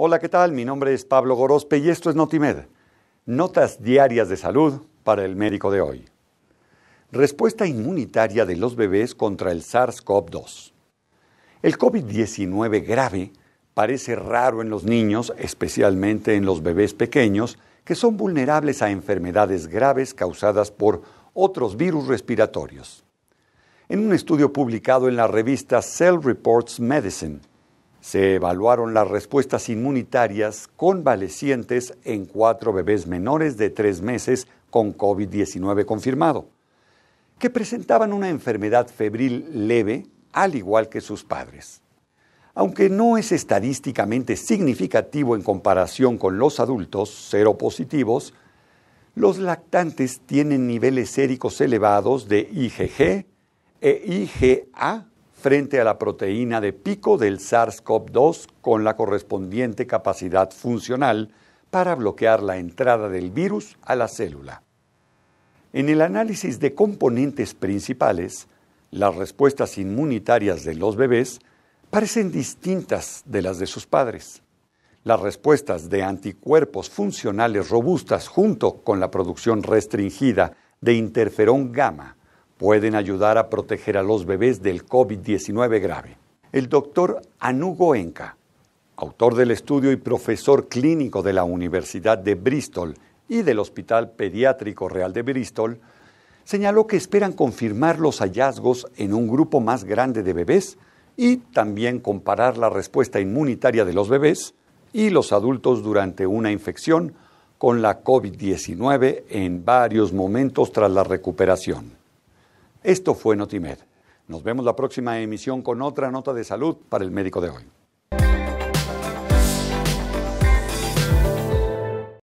Hola, ¿qué tal? Mi nombre es Pablo Gorospe y esto es Notimed. Notas diarias de salud para el médico de hoy. Respuesta inmunitaria de los bebés contra el SARS-CoV-2. El COVID-19 grave parece raro en los niños, especialmente en los bebés pequeños, que son vulnerables a enfermedades graves causadas por otros virus respiratorios. En un estudio publicado en la revista Cell Reports Medicine, se evaluaron las respuestas inmunitarias convalecientes en cuatro bebés menores de tres meses con COVID-19 confirmado, que presentaban una enfermedad febril leve al igual que sus padres. Aunque no es estadísticamente significativo en comparación con los adultos seropositivos, los lactantes tienen niveles séricos elevados de IgG e IgA frente a la proteína de pico del SARS-CoV-2 con la correspondiente capacidad funcional para bloquear la entrada del virus a la célula. En el análisis de componentes principales, las respuestas inmunitarias de los bebés parecen distintas de las de sus padres. Las respuestas de anticuerpos funcionales robustas junto con la producción restringida de interferón gamma pueden ayudar a proteger a los bebés del COVID-19 grave. El doctor Anu Goenka, autor del estudio y profesor clínico de la Universidad de Bristol y del Hospital Pediátrico Real de Bristol, señaló que esperan confirmar los hallazgos en un grupo más grande de bebés y también comparar la respuesta inmunitaria de los bebés y los adultos durante una infección con la COVID-19 en varios momentos tras la recuperación. Esto fue Notimed. Nos vemos la próxima emisión con otra nota de salud para el médico de hoy.